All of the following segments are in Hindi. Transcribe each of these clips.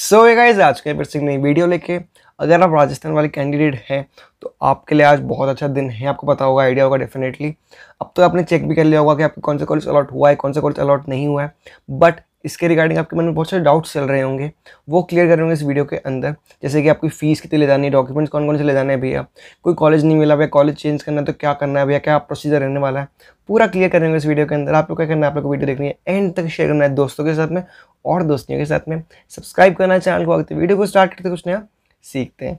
सो ये गाइज आज के फिर से नई वीडियो लेके अगर आप राजस्थान वाले कैंडिडेट हैं तो आपके लिए आज बहुत अच्छा दिन है आपको पता होगा आइडिया होगा डेफिनेटली अब तो आपने चेक भी कर लिया होगा कि आपको कौन सा कॉलेज अलॉट हुआ है कौन सा कॉलेज अलॉट नहीं हुआ है बट इसके रिगार्डिंग आपके मन में बहुत सारे डाउट्स चल रहे होंगे वो क्लियर करेंगे इस वीडियो के अंदर जैसे कि आपकी फ़ीस कितनी ले जानी है डॉक्यूमेंट्स कौन कौन से ले जाने हैं भैया कोई कॉलेज नहीं मिला भैया कॉलेज चेंज करना है तो क्या करना है भैया क्या प्रोसीजर रहने वाला है पूरा क्लियर करेंगे इस वीडियो के अंदर आप लोग क्या करना है आप लोग को वीडियो देखनी है एंड तक शेयर करना है दोस्तों के साथ में और दोस्तियों के साथ में सब्सक्राइब करना है चैनल को आगे वीडियो को स्टार्ट करते कुछ नया सीखते हैं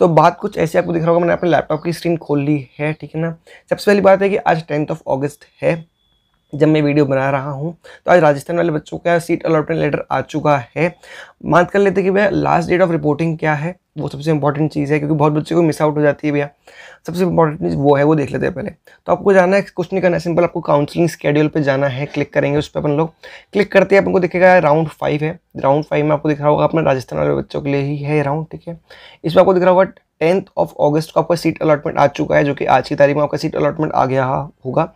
तो बात कुछ ऐसी आपको दिख रहा होगा मैंने अपने लैपटॉप की स्क्रीन खोल ली है ठीक है ना सबसे पहली बात है कि आज टेंथ ऑफ ऑगस्ट है जब मैं वीडियो बना रहा हूँ तो आज राजस्थान वाले बच्चों का सीट अलॉटमेंट लेटर आ चुका है मान कर लेते कि भैया लास्ट डेट ऑफ रिपोर्टिंग क्या है वो सबसे इंपॉर्टेंट चीज़ है क्योंकि बहुत बच्चे को मिस आउट हो जाती है भैया सबसे इंपॉर्टेंट चीज़ वो है वो देख लेते हैं पहले तो आपको जाना है कुछ नहीं करना है सिंपल आपको काउंसलिंग स्केड्यूल पर जाना है क्लिक करेंगे उस पर अपन लोग क्लिक करते हैं अपन को दिखेगा राउंड फाइव है राउंड फाइव में आपको दिख रहा होगा अपने राजस्थान वाले बच्चों के लिए ही है राउंड ठीक है इसमें आपको दिख रहा होगा टेंथ ऑफ ऑगस्ट को आपका सीट अलॉटमेंट आ चुका है जो कि आज की तारीख में आपका सीट अलॉटमेंट आ गया होगा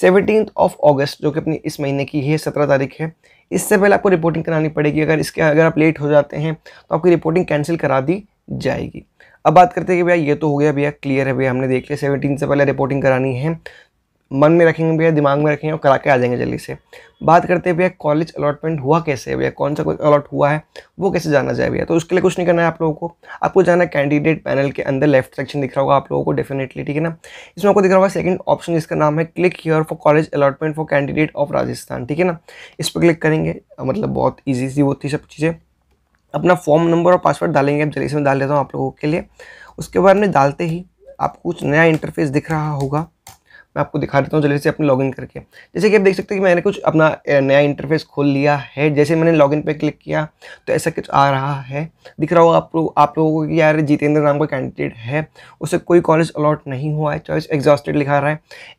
सेवनटीन ऑफ अगस्त जो कि अपनी इस महीने की है सत्रह तारीख है इससे पहले आपको रिपोर्टिंग करानी पड़ेगी अगर इसके अगर आप लेट हो जाते हैं तो आपकी रिपोर्टिंग कैंसिल करा दी जाएगी अब बात करते हैं कि भैया ये तो हो गया भैया क्लियर है भैया हमने देख लिया सेवनटीन से पहले रिपोर्टिंग करानी है मन में रखेंगे भैया दिमाग में रखेंगे और करा के आ जाएंगे जल्दी से बात करते हैं भैया कॉलेज अलॉटमेंट हुआ कैसे भैया कौन सा कॉलेज अलॉट हुआ है वो कैसे जाना जाए भैया तो उसके लिए कुछ नहीं करना है आप लोगों को आपको जाना है कैंडिडेट पैनल के अंदर लेफ्ट सेक्शन दिख रहा होगा आप लोगों को डेफिनेटली ठीक है ना इसमें आपको दिख रहा होगा सेकंड ऑप्शन जिसका नाम है click here for college allotment for candidate of Rajasthan ठीक है ना इस पर क्लिक करेंगे मतलब बहुत ईजी सी वो थी सब चीज़ें अपना फॉर्म नंबर और पासवर्ड डालेंगे आप जल्दी से मैं डाल देता हूँ आप लोगों के लिए उसके बाद में डालते ही आपको कुछ नया इंटरफेस दिख रहा होगा मैं आपको दिखा देता हूँ जल्दी से अपने लॉगिन करके जैसे कि आप देख सकते हैं कि मैंने कुछ अपना नया इंटरफेस खोल लिया है जैसे मैंने लॉगिन पे क्लिक किया तो ऐसा कुछ आ रहा है दिख रहा होगा आप लोग आप लोगों को यार जितेंद्र नाम का कैंडिडेट है उसे कोई कॉलेज अलॉट नहीं हुआ है चॉइस एग्जॉस्टेड लिखा रहा है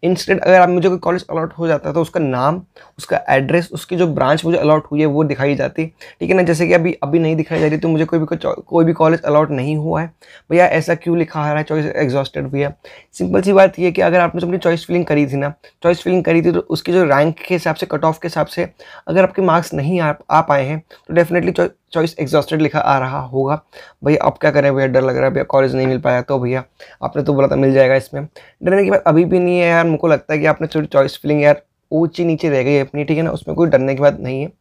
इंस्टेंट अगर आप मुझे कोई कॉलेज अलॉट हो जाता तो उसका नाम उसका एड्रेस उसकी जो ब्रांच मुझे अलॉट हुई है वो दिखाई जाती ठीक है ना जैसे कि अभी अभी नहीं दिखाई जा रही तो मुझे कोई भी कोई भी कॉलेज अलॉट नहीं हुआ है भैया ऐसा क्यों लिखा रहा है चॉइस एग्जॉस्टेड भी है सिंपल सी बात यह कि अगर आपने अपनी चॉइस चॉइस फिलिंग करी थी ना चॉइस फिलिंग करी थी तो उसकी जो रैंक के हिसाब से कट ऑफ के हिसाब से अगर आपके मार्क्स नहीं आ, आ पाए हैं तो डेफिनेटली चॉइस एग्जॉस्टेड लिखा आ रहा होगा भैया अब क्या करें भैया डर लग रहा है भैया कॉलेज नहीं मिल पाया तो भैया आपने तो बोला था मिल जाएगा इसमें डरने की बात अभी भी नहीं है यार मुझको लगता है कि आपने थोड़ी चॉइस फिलिंग यार ऊँची नीचे रह गई है अपनी ठीक है ना उसमें कोई डरने की बात नहीं है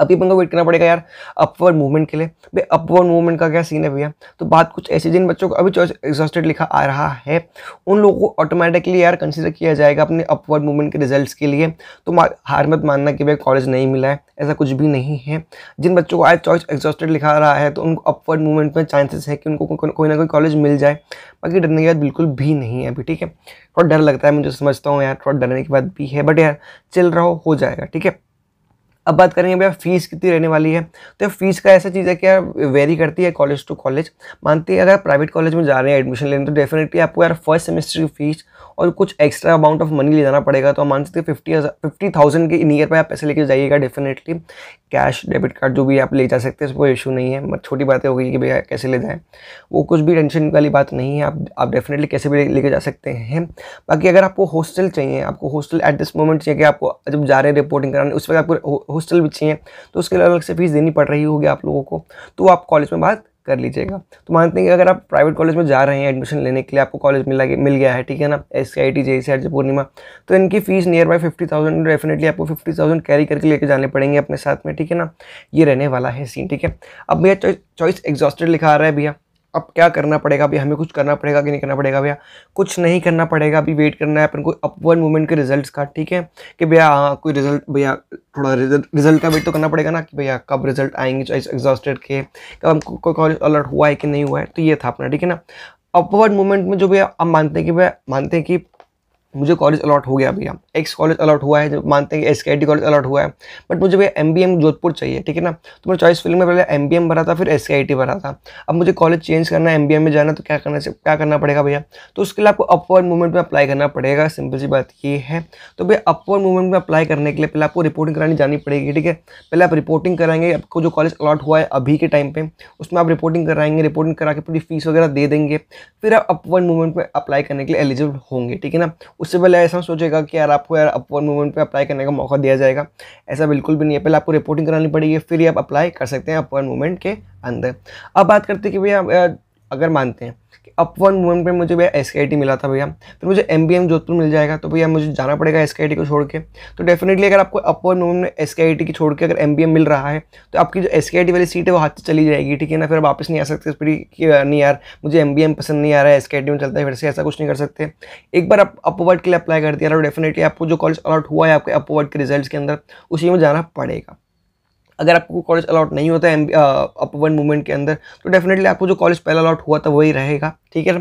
अभी अपन को वेट करना पड़ेगा यार अपवर्ड मूवमेंट के लिए भाई अपवर्ड मूवमेंट का क्या सीन है भैया तो बात कुछ ऐसी जिन बच्चों को अभी चॉइस एग्जॉस्टेड लिखा आ रहा है उन लोगों को ऑटोमेटिकली यार कंसिडर किया जाएगा अपने अपवर्ड मूवमेंट के रिजल्ट्स के लिए तो हार मत मानना कि भाई कॉलेज नहीं मिला है ऐसा कुछ भी नहीं है जिन बच्चों को आज चॉइस एग्जॉस्टेड लिखा रहा है तो उनको अपवर्ड मूवमेंट में चांसेस है कि उनको कोई ना कोई कॉलेज मिल जाए बाकी डरने की बात बिल्कुल भी नहीं है अभी ठीक है थोड़ा डर लगता है मुझे समझता हूँ यार थोड़ा डरने की बात भी है बट यार चल रहो हो जाएगा ठीक है अब बात करेंगे भैया फीस कितनी रहने वाली है तो फीस का ऐसा चीज़ है कि यार वेरी करती है कॉलेज टू कॉलेज मानते हैं अगर प्राइवेट कॉलेज में जा रहे हैं एडमिशन लेने तो डेफिनेटली आपको यार फर्स्ट सेमेस्टर की फीस और कुछ एक्स्ट्रा अमाउंट ऑफ मनी ले जाना पड़ेगा तो मान सकते हैं फिफ्टी फिफ्टी थाउजेंड के नियर पर आप पैसे लेके जाइएगा डेफिनेटली कैश डेबिट कार्ड जो भी आप ले जा सकते हैं उसको इशू नहीं है मत छोटी बातें हो गई कि भैया कैसे ले जाएँ वो कुछ भी टेंशन वाली बात नहीं है आप आप डेफिनेटली कैसे भी लेके जा सकते हैं बाकी अगर आपको हॉस्टल चाहिए आपको हॉस्टल एट दिस मोमेंट चाहिए कि आपको जब जा रहे हैं रिपोर्टिंग कराने उस वक्त आपको हॉस्टल भी चाहिए तो उसके लिए अलग से फीस देनी पड़ रही होगी आप लोगों को तो आप कॉलेज में बात कर लीजिएगा तो मानते हैं कि अगर आप प्राइवेट कॉलेज में जा रहे हैं एडमिशन लेने के लिए आपको कॉलेज मिला मिल गया है ठीक है ना S C I T J C R G Poornima तो इनकी fees near by fifty thousand definitely आपको फिफ्टी थाउजेंड कैरी करके लेके जाने पड़ेंगे अपने साथ में ठीक है ना ये रहने वाला है सीन ठीक है अब भैया चॉइस एग्जॉस्टेड लिखा आ रहा है भैया अब क्या करना पड़ेगा अभी हमें कुछ करना पड़ेगा कि नहीं करना पड़ेगा भैया कुछ नहीं करना पड़ेगा अभी वेट करना है अपन को अपवर्ड मूवमेंट के रिजल्ट्स का ठीक है कि भैया हाँ कोई रिजल्ट भैया थोड़ा रिजल्ट रिजल्ट का वेट तो करना पड़ेगा ना कि भैया कब रिजल्ट आएंगे चाहे एग्जॉस्टेड के कब हमको कोई कॉलेज अलर्ट हुआ है कि नहीं हुआ है तो ये था अपना ठीक है ना अपवर्ड मूवमेंट में जो भैया हम मानते हैं कि भैया मानते हैं कि मुझे कॉलेज अलॉट हो गया भैया एक्स कॉलेज अलाट हुआ है जब मानते हैं कि एस कॉलेज अलाट हुआ है बट मुझे भैया एम बी एम जोधपुर चाहिए ठीक है ना तो मैं चॉइस फिल्म में पहले एम बी एम भरा था फिर एस आई भरा था अब मुझे कॉलेज चेंज करना है एम में जाना तो क्या करना क्या करना पड़ेगा भैया तो उसके लिए आपको अपवर्ड मूवमेंट में अप्लाई करना पड़ेगा सिंपल सी बात ये है तो भैया अपवर्ड मूवमेंट में अप्लाई करने के लिए पहले आपको रिपोर्टिंग करानी जानी पड़ेगी ठीक है पहले आप रिपोर्टिंग कराएंगे आपको जो कॉलेज अलाट हुआ है अभी के टाइम पर उसमें आप रिपोर्टिंग कराएंगे रिपोर्टिंग करा के पूरी फीस वगैरह दे देंगे फिर आप अपवर्ड मूवमेंट में अप्लाई करने के लिए एलिजिबल होंगे ठीक है ना उससे पहले ऐसा सोचेगा कि यार आपको यार अपवर्ड मूवमेंट पे अप्लाई करने का मौका दिया जाएगा ऐसा बिल्कुल भी नहीं है पहले आपको रिपोर्टिंग करानी पड़ेगी फिर ही आप अप्लाई कर सकते हैं अपवर्ड मूवमेंट के अंदर अब बात करते हैं कि भैया अगर मानते हैं कि अप वन मूवमेंट में मुझे भैया एस मिला था भैया फिर तो मुझे एम बी एम जोधपुर मिल जाएगा तो भैया मुझे जाना पड़ेगा एस को छोड़ के तो डेफिनेटली अगर आपको अप वन मूवमेंट में एस की छोड़ के अगर एम बी एम मिल रहा है तो आपकी जो एस वाली सीट है वो हाथ से चली जाएगी ठीक है ना फिर वापस नहीं आ सकते नहीं यार मुझे एम बी एम पसंद नहीं आ रहा है एस में चलता है फिर से ऐसा कुछ नहीं कर सकते एक बार आप अपवर्ड के लिए अप्लाई कर दिया तो डेफिनेटली आपको जो कॉलेज अलाउट हुआ है आपके अपवर्ड के रिजल्ट के अंदर उसी में जाना पड़ेगा अगर आपको कॉलेज अलाउट नहीं होता है अपवन मूवमेंट के अंदर तो डेफिनेटली आपको जो कॉलेज पहला अलाट हुआ था वही रहेगा ठीक है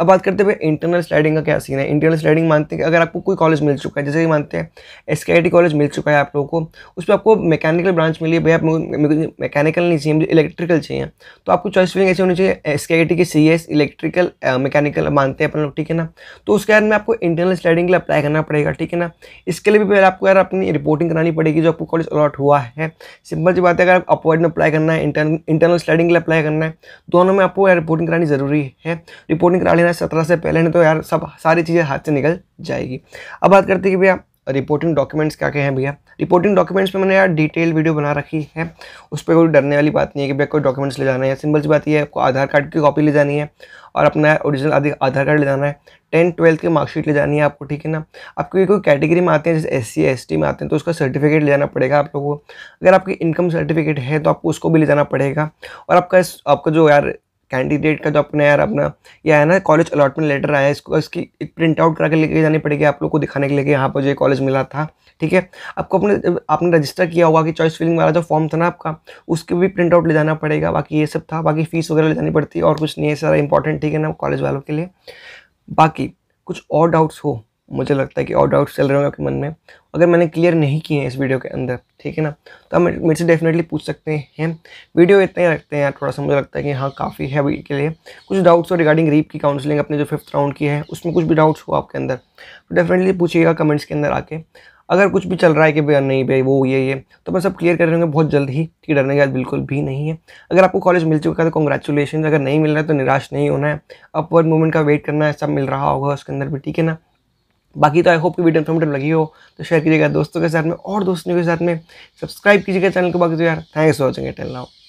अब बात करते हुए इंटरनल स्लाइडिंग का क्या सीन है इंटरनल स्लाइडिंग मानते हैं कि अगर आपको कोई कॉलेज मिल चुका है जैसे कि मानते हैं एस कॉलेज मिल चुका है आप लोगों को उस पर आपको मैकेनिकल ब्रांच मिली है भैया मैकेनिकल नहीं चाहिए इलेक्ट्रिकल चाहिए तो आपको चॉइस फिलिंग ऐसी होनी चाहिए एस के सी इलेक्ट्रिकल मैकेनिकल मानते हैं अपन लोग ठीक है ना तो उसके बाद में आपको इंटरनल स्लाइडिंग के लिए अप्लाई करना पड़ेगा ठीक है ना इसके लिए भी पहले आपको यार अपनी रिपोर्टिंग करानी पड़ेगी जो आपको कॉलेज अलॉट हुआ है सिंपल सी बात है अगर आप अपवर्ड में अप्लाई करना है इंटरनल स्लाइडिंग के लिए अप्लाई करना है दोनों में आपको यार रिपोर्टिंग करानी ज़रूरी है रिपोर्टिंग करा लेना सत्रह से पहले नहीं तो यार सब सारी चीज़ें हाथ से निकल जाएगी अब बात करते हैं कि भैया रिपोर्टिंग डॉक्यूमेंट्स क्या क्या हैं भैया रिपोर्टिंग डॉक्यूमेंट्स में मैंने यार डिटेल वीडियो बना रखी है उस पर कोई डरने वाली बात नहीं है कि भैया कोई डॉक्यूमेंट्स ले जाना है सिंपल सी बात यह है आपको आधार कार्ड की कॉपी ले जानी है और अपना ओरिजिनल आधार कार्ड ले जाना है टेंथ ट्वेल्थ की मार्कशीट ले जानी है आपको ठीक है ना आपको ये कोई कैटेगरी में आते हैं जैसे एस सी एस टी में आते हैं तो उसका सर्टिफिकेट ले जाना पड़ेगा आप लोगों को अगर आपकी इनकम सर्टिफिकेट है तो आपको उसको भी ले जाना पड़ेगा और आपका आपका जो यार कैंडिडेट का जो तो अपना यार अपना यह है ना कॉलेज अलॉटमेंट लेटर आया है इसको इसकी एक प्रिंट आउट करा के लेके जानी पड़ेगी आप लोग को दिखाने के लिए कि यहाँ पर जो कॉलेज मिला था ठीक है आपको अपने आपने रजिस्टर किया होगा कि चॉइस फिलिंग वाला जो फॉर्म था ना आपका उसके भी प्रिंट आउट ले जाना पड़ेगा बाकी ये सब था बाकी फीस वगैरह ले जानी पड़ती है और कुछ नहीं है सारा इंपॉर्टेंट ठीक है ना कॉलेज वालों के लिए बाकी कुछ और डाउट्स हो मुझे लगता है कि और डाउट्स चल रहे होंगे आपके मन में अगर मैंने क्लियर नहीं किए हैं इस वीडियो के अंदर ठीक है ना तो आप मेरे से डेफिनेटली पूछ सकते हैं वीडियो इतने रखते हैं यार थोड़ा सा मुझे लगता है कि हाँ काफ़ी है अभी के लिए कुछ डाउट्स हो रिगार्डिंग रीप की काउंसलिंग अपने जो फिफ्थ राउंड की है उसमें कुछ भी डाउट्स हो आपके अंदर तो डेफिनेटली पूछिएगा कमेंट्स के अंदर आके अगर कुछ भी चल रहा है कि भैया नहीं भाई वो ये ये तो मैं सब क्लियर कर रहे बहुत जल्द ही ठीक डरने की बात बिल्कुल भी नहीं है अगर आपको कॉलेज मिल चुका है तो कॉन्ग्रेचुलेशन अगर नहीं मिल रहा है तो निराश नहीं होना है अपवर्ड मूवमेंट का वेट करना है सब मिल रहा होगा उसके अंदर भी ठीक है ना बाकी तो आई होप कि वीडियो इन्फॉर्मेटिव लगी हो तो शेयर कीजिएगा दोस्तों के साथ में और दोस्तों के साथ में सब्सक्राइब कीजिएगा चैनल को बाकी तो यार thanks for watching till now